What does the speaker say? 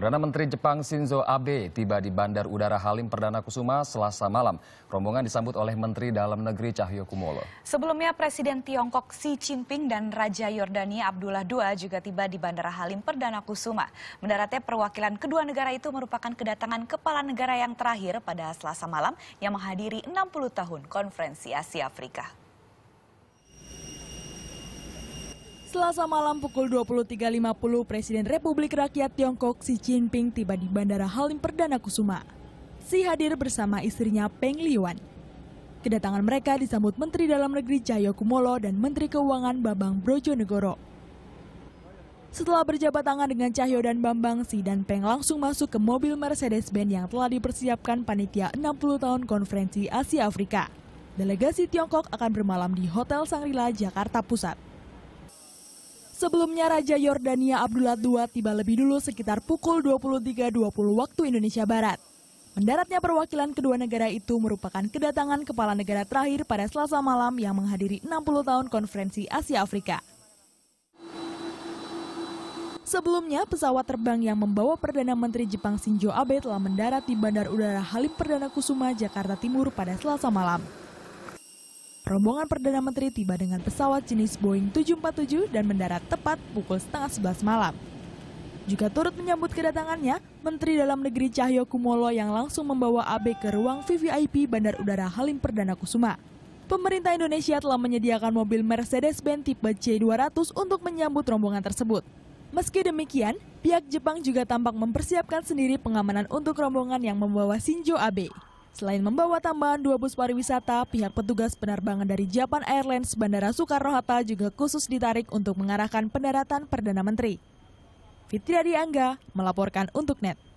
Perdana Menteri Jepang Shinzo Abe tiba di Bandar Udara Halim Perdana Kusuma selasa malam. Rombongan disambut oleh Menteri Dalam Negeri Cahyo Kumolo. Sebelumnya Presiden Tiongkok Xi Jinping dan Raja Yordania Abdullah II juga tiba di Bandara Halim Perdana Kusuma. Mendaratnya perwakilan kedua negara itu merupakan kedatangan kepala negara yang terakhir pada selasa malam yang menghadiri 60 tahun konferensi Asia Afrika. Selasa malam pukul 23.50, Presiden Republik Rakyat Tiongkok Xi Jinping tiba di Bandara Halim Perdana Kusuma. Xi hadir bersama istrinya Peng Liwan. Kedatangan mereka disambut Menteri Dalam Negeri Cahyo Kumolo dan Menteri Keuangan Babang Brojonegoro. Setelah berjabat tangan dengan Cahyo dan Bambang, Xi dan Peng langsung masuk ke mobil Mercedes-Benz yang telah dipersiapkan panitia 60 tahun konferensi Asia Afrika. Delegasi Tiongkok akan bermalam di Hotel Sangrila, Jakarta Pusat. Sebelumnya Raja Yordania Abdullah II tiba lebih dulu sekitar pukul 23.20 waktu Indonesia Barat. Mendaratnya perwakilan kedua negara itu merupakan kedatangan kepala negara terakhir pada Selasa malam yang menghadiri 60 tahun konferensi Asia Afrika. Sebelumnya, pesawat terbang yang membawa Perdana Menteri Jepang Shinzo Abe telah mendarat di Bandar Udara Halim Perdana Kusuma, Jakarta Timur pada Selasa malam. Rombongan Perdana Menteri tiba dengan pesawat jenis Boeing 747 dan mendarat tepat pukul setengah sebelas malam. Juga turut menyambut kedatangannya, Menteri Dalam Negeri Cahyo Kumolo yang langsung membawa AB ke ruang VVIP Bandar Udara Halim Perdana Kusuma. Pemerintah Indonesia telah menyediakan mobil Mercedes-Benz tipe C200 untuk menyambut rombongan tersebut. Meski demikian, pihak Jepang juga tampak mempersiapkan sendiri pengamanan untuk rombongan yang membawa Shinjo Abe. Selain membawa tambahan dua bus pariwisata, pihak petugas penerbangan dari Japan Airlines Bandara Soekarno-Hatta juga khusus ditarik untuk mengarahkan pendaratan Perdana Menteri. Fitri Angga melaporkan untuk NET.